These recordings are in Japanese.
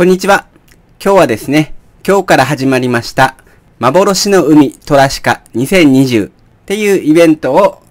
こんにちは。今日はですね、今日から始まりました、幻の海トラシカ2020っていうイベントを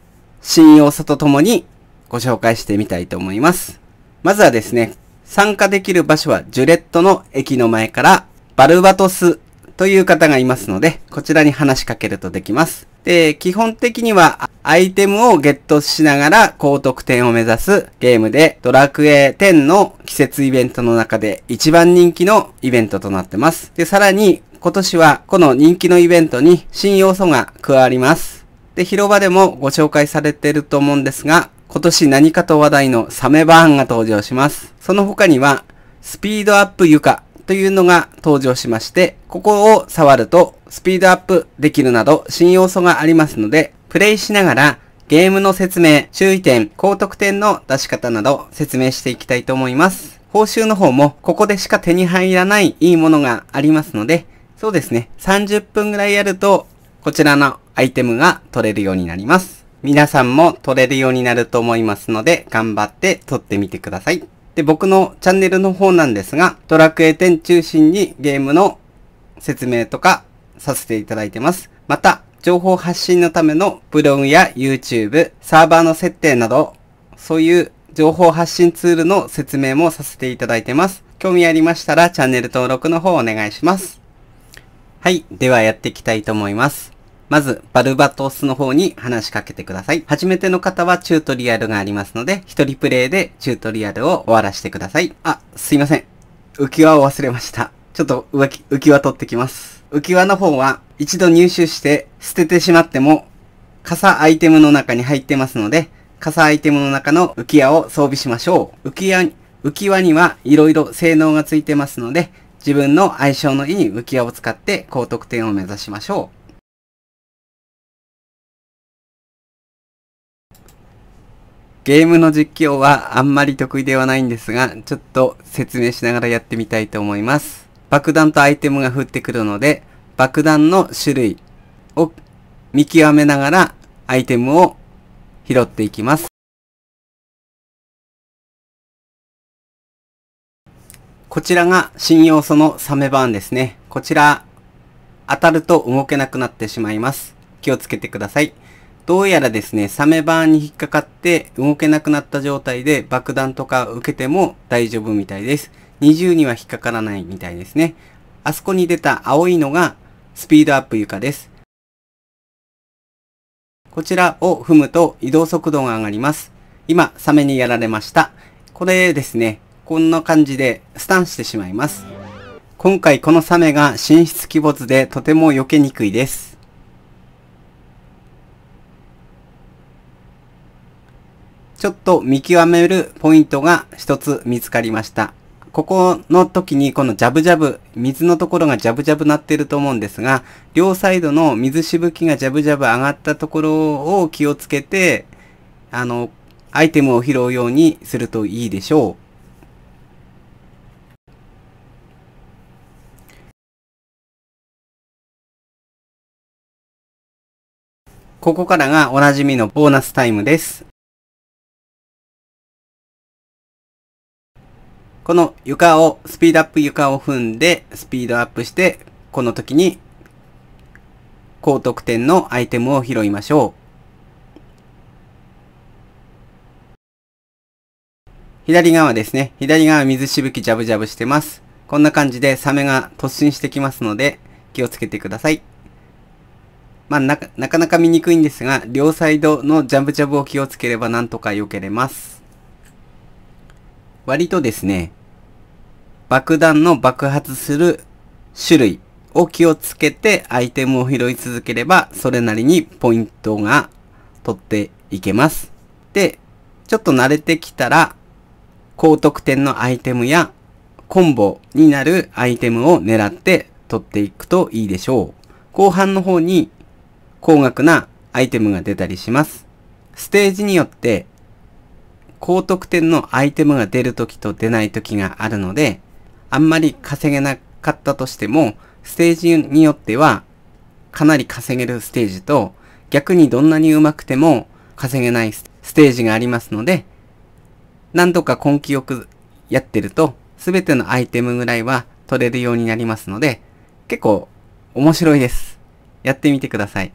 新要素とともにご紹介してみたいと思います。まずはですね、参加できる場所はジュレットの駅の前からバルバトスという方がいますので、こちらに話しかけるとできます。で、基本的にはアイテムをゲットしながら高得点を目指すゲームで、ドラクエ10の季節イベントの中で一番人気のイベントとなってます。で、さらに今年はこの人気のイベントに新要素が加わります。で、広場でもご紹介されていると思うんですが、今年何かと話題のサメバーンが登場します。その他には、スピードアップ床というのが登場しまして、ここを触るとスピードアップできるなど新要素がありますので、プレイしながらゲームの説明、注意点、高得点の出し方など説明していきたいと思います。報酬の方もここでしか手に入らないいいものがありますので、そうですね、30分ぐらいやるとこちらのアイテムが取れるようになります。皆さんも取れるようになると思いますので、頑張って取ってみてください。で、僕のチャンネルの方なんですが、ドラクエ10中心にゲームの説明とかさせていただいてます。また、情報発信のためのブログや YouTube、サーバーの設定など、そういう情報発信ツールの説明もさせていただいてます。興味ありましたらチャンネル登録の方お願いします。はい。ではやっていきたいと思います。まず、バルバトスの方に話しかけてください。初めての方はチュートリアルがありますので、一人プレイでチュートリアルを終わらせてください。あ、すいません。浮き輪を忘れました。ちょっと浮き、浮き輪取ってきます。浮き輪の方は、一度入手して捨ててしまっても、傘アイテムの中に入ってますので、傘アイテムの中の浮き輪を装備しましょう。浮き輪、浮き輪には色々性能がついてますので、自分の相性のいい浮き輪を使って高得点を目指しましょう。ゲームの実況はあんまり得意ではないんですが、ちょっと説明しながらやってみたいと思います。爆弾とアイテムが降ってくるので、爆弾の種類を見極めながらアイテムを拾っていきます。こちらが新要素のサメバーンですね。こちら、当たると動けなくなってしまいます。気をつけてください。どうやらですね、サメバーに引っかかって動けなくなった状態で爆弾とか受けても大丈夫みたいです。20には引っかからないみたいですね。あそこに出た青いのがスピードアップ床です。こちらを踏むと移動速度が上がります。今、サメにやられました。これですね、こんな感じでスタンしてしまいます。今回このサメが神出鬼没でとても避けにくいです。ちょっと見極めるポイントが一つ見つかりました。ここの時にこのジャブジャブ、水のところがジャブジャブなってると思うんですが、両サイドの水しぶきがジャブジャブ上がったところを気をつけて、あの、アイテムを拾うようにするといいでしょう。ここからがおなじみのボーナスタイムです。この床を、スピードアップ床を踏んで、スピードアップして、この時に、高得点のアイテムを拾いましょう。左側ですね。左側水しぶきジャブジャブしてます。こんな感じでサメが突進してきますので、気をつけてください。まあ、なかなか見にくいんですが、両サイドのジャブジャブを気をつければなんとか避けれます。割とですね、爆弾の爆発する種類を気をつけてアイテムを拾い続ければ、それなりにポイントが取っていけます。で、ちょっと慣れてきたら、高得点のアイテムやコンボになるアイテムを狙って取っていくといいでしょう。後半の方に高額なアイテムが出たりします。ステージによって高得点のアイテムが出るときと出ないときがあるので、あんまり稼げなかったとしても、ステージによってはかなり稼げるステージと、逆にどんなに上手くても稼げないステージがありますので、何度か根気よくやってると、すべてのアイテムぐらいは取れるようになりますので、結構面白いです。やってみてください。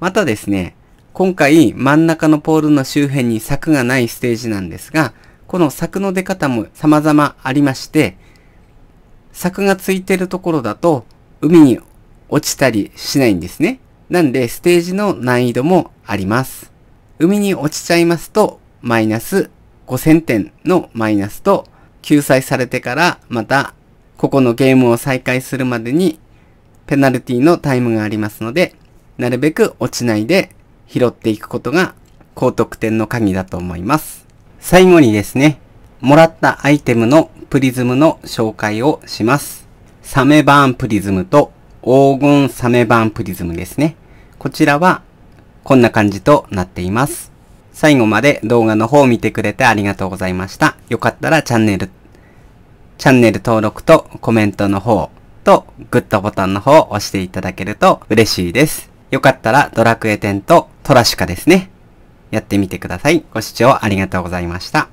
またですね、今回真ん中のポールの周辺に柵がないステージなんですが、この柵の出方も様々ありまして、柵がついてるところだと、海に落ちたりしないんですね。なんで、ステージの難易度もあります。海に落ちちゃいますと、マイナス5000点のマイナスと、救済されてから、また、ここのゲームを再開するまでに、ペナルティのタイムがありますので、なるべく落ちないで拾っていくことが高得点の鍵だと思います。最後にですね、もらったアイテムのプリズムの紹介をします。サメバーンプリズムと黄金サメバーンプリズムですね。こちらはこんな感じとなっています。最後まで動画の方を見てくれてありがとうございました。よかったらチャンネル、チャンネル登録とコメントの方とグッドボタンの方を押していただけると嬉しいです。よかったらドラクエ10とトラシカですね。やってみてください。ご視聴ありがとうございました。